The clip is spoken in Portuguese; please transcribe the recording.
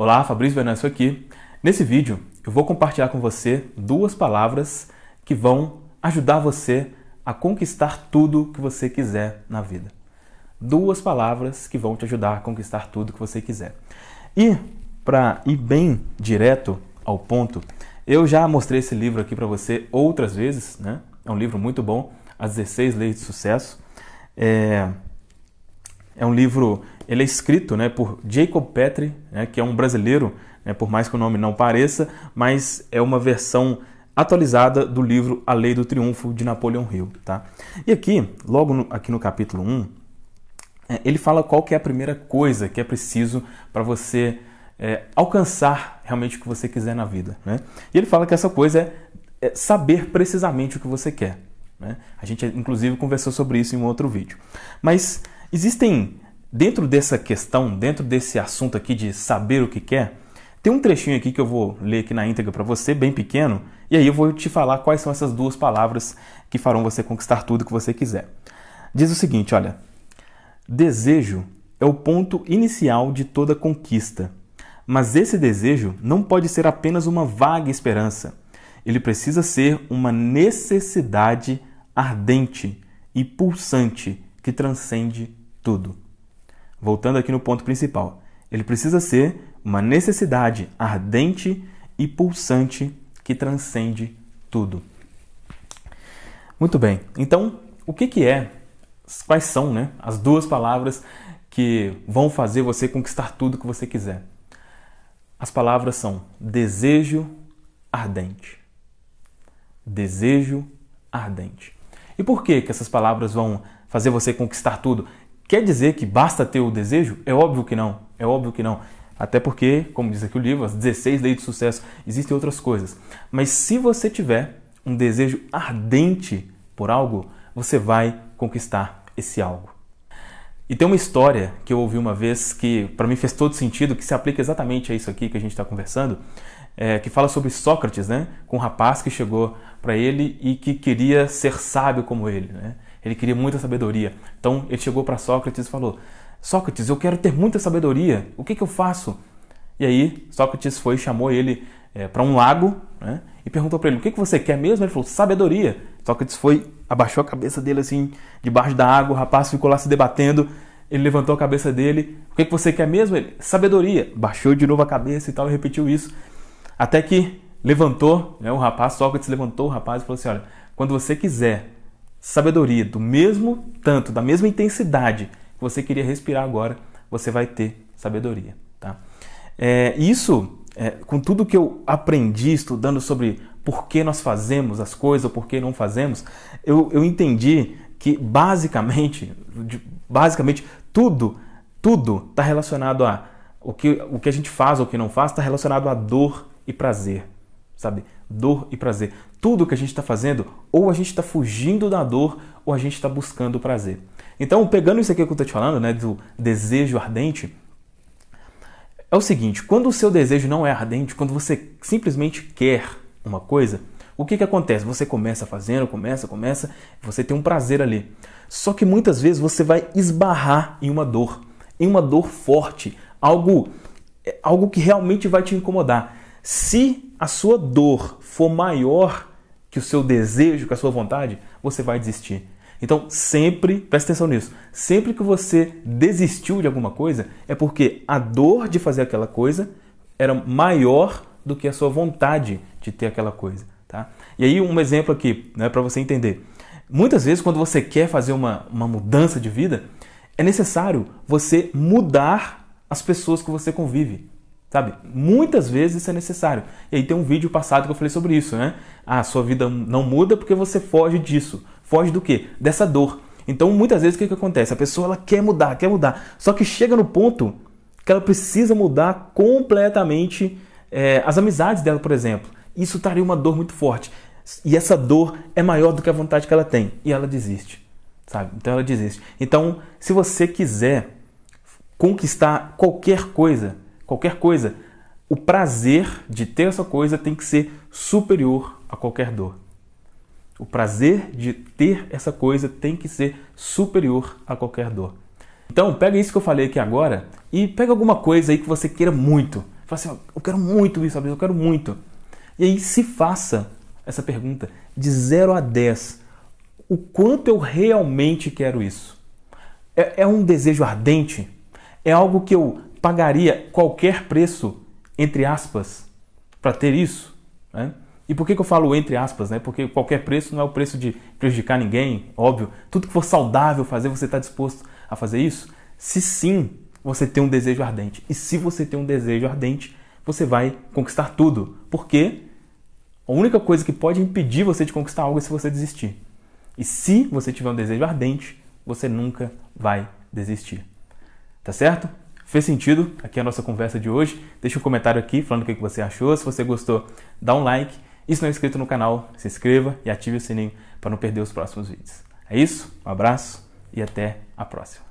Olá, Fabrício Venâncio aqui. Nesse vídeo eu vou compartilhar com você duas palavras que vão ajudar você a conquistar tudo que você quiser na vida. Duas palavras que vão te ajudar a conquistar tudo que você quiser. E para ir bem direto ao ponto, eu já mostrei esse livro aqui para você outras vezes, né? É um livro muito bom, As 16 Leis de Sucesso. É, é um livro, ele é escrito né, por Jacob Petri, né, que é um brasileiro, né, por mais que o nome não pareça, mas é uma versão atualizada do livro A Lei do Triunfo, de Napoleão Hill. Tá? E aqui, logo no, aqui no capítulo 1, é, ele fala qual que é a primeira coisa que é preciso para você é, alcançar realmente o que você quiser na vida. Né? E ele fala que essa coisa é, é saber precisamente o que você quer. Né? A gente, inclusive, conversou sobre isso em um outro vídeo. Mas Existem, dentro dessa questão, dentro desse assunto aqui de saber o que quer, tem um trechinho aqui que eu vou ler aqui na íntegra para você, bem pequeno, e aí eu vou te falar quais são essas duas palavras que farão você conquistar tudo que você quiser. Diz o seguinte, olha: Desejo é o ponto inicial de toda conquista. Mas esse desejo não pode ser apenas uma vaga esperança. Ele precisa ser uma necessidade ardente e pulsante que transcende tudo. Voltando aqui no ponto principal, ele precisa ser uma necessidade ardente e pulsante que transcende tudo. Muito bem, então o que, que é, quais são né, as duas palavras que vão fazer você conquistar tudo que você quiser? As palavras são desejo ardente. Desejo ardente. E por que, que essas palavras vão fazer você conquistar tudo? Quer dizer que basta ter o desejo? É óbvio que não, é óbvio que não. Até porque, como diz aqui o livro, as 16 leis do sucesso, existem outras coisas. Mas se você tiver um desejo ardente por algo, você vai conquistar esse algo. E tem uma história que eu ouvi uma vez que para mim fez todo sentido, que se aplica exatamente a isso aqui que a gente está conversando, é, que fala sobre Sócrates, né? Com um rapaz que chegou para ele e que queria ser sábio como ele, né? Ele queria muita sabedoria. Então ele chegou para Sócrates e falou: Sócrates, eu quero ter muita sabedoria. O que, que eu faço? E aí Sócrates foi e chamou ele é, eh, para um lago né, e perguntou para ele: O que, que você quer mesmo? Ele falou: Sabedoria. Sócrates foi, abaixou a cabeça dele assim, debaixo da água. O rapaz ficou lá se debatendo. Ele levantou a cabeça dele: O que, que você quer mesmo? Ele: Sabedoria. Baixou de novo a cabeça e tal, e repetiu isso. Até que levantou, né, o rapaz, Sócrates levantou o rapaz e falou assim: Olha, quando você quiser sabedoria, do mesmo tanto, da mesma intensidade que você queria respirar agora, você vai ter sabedoria. Tá? É, isso, é, com tudo que eu aprendi estudando sobre por que nós fazemos as coisas ou por que não fazemos, eu, eu entendi que basicamente, basicamente tudo, tudo está relacionado a o que, o que a gente faz ou o que não faz está relacionado a dor e prazer, sabe? dor e prazer. Tudo que a gente está fazendo, ou a gente está fugindo da dor, ou a gente está buscando o prazer. Então, pegando isso aqui que eu estou te falando, né, do desejo ardente, é o seguinte: quando o seu desejo não é ardente, quando você simplesmente quer uma coisa, o que, que acontece? Você começa fazendo, começa, começa, você tem um prazer ali. Só que muitas vezes você vai esbarrar em uma dor, em uma dor forte, algo, é, algo que realmente vai te incomodar. Se a sua dor for maior que o seu desejo, que a sua vontade, você vai desistir. Então, sempre, presta atenção nisso, sempre que você desistiu de alguma coisa, é porque a dor de fazer aquela coisa era maior do que a sua vontade de ter aquela coisa. Tá? E aí, um exemplo aqui, né, para você entender. Muitas vezes, quando você quer fazer uma, uma mudança de vida, é necessário você mudar as pessoas que você convive. Sabe? Muitas vezes isso é necessário. E aí tem um vídeo passado que eu falei sobre isso, né? Ah, sua vida não muda porque você foge disso. Foge do quê? Dessa dor. Então, muitas vezes o que, que acontece? A pessoa ela quer mudar, quer mudar. Só que chega no ponto que ela precisa mudar completamente é, as amizades dela, por exemplo. Isso traria uma dor muito forte. E essa dor é maior do que a vontade que ela tem. E ela desiste. Sabe? Então ela desiste. Então, se você quiser conquistar qualquer coisa, qualquer coisa, o prazer de ter essa coisa tem que ser superior a qualquer dor. O prazer de ter essa coisa tem que ser superior a qualquer dor. Então, pega isso que eu falei aqui agora e pega alguma coisa aí que você queira muito. Fala assim, eu quero muito isso, eu quero muito. E aí se faça essa pergunta de 0 a 10. O quanto eu realmente quero isso? É, é um desejo ardente? É algo que eu pagaria qualquer preço, entre aspas, para ter isso. Né? E por que, que, eu falo entre aspas? Né? Porque qualquer preço não é o preço de prejudicar ninguém, óbvio. Tudo que for saudável fazer, você está disposto a fazer isso? Se sim, você tem um desejo ardente. E se você tem um desejo ardente, você vai conquistar tudo. Porque a única coisa que pode impedir você de conquistar algo é se você desistir. E se você tiver um desejo ardente, você nunca vai desistir. Tá certo? fez sentido aqui a nossa conversa de hoje, deixa um comentário aqui falando o que você achou. Se você gostou, dá um like. E se não é inscrito no canal, se inscreva e ative o sininho para não perder os próximos vídeos. É isso, um abraço e até a próxima.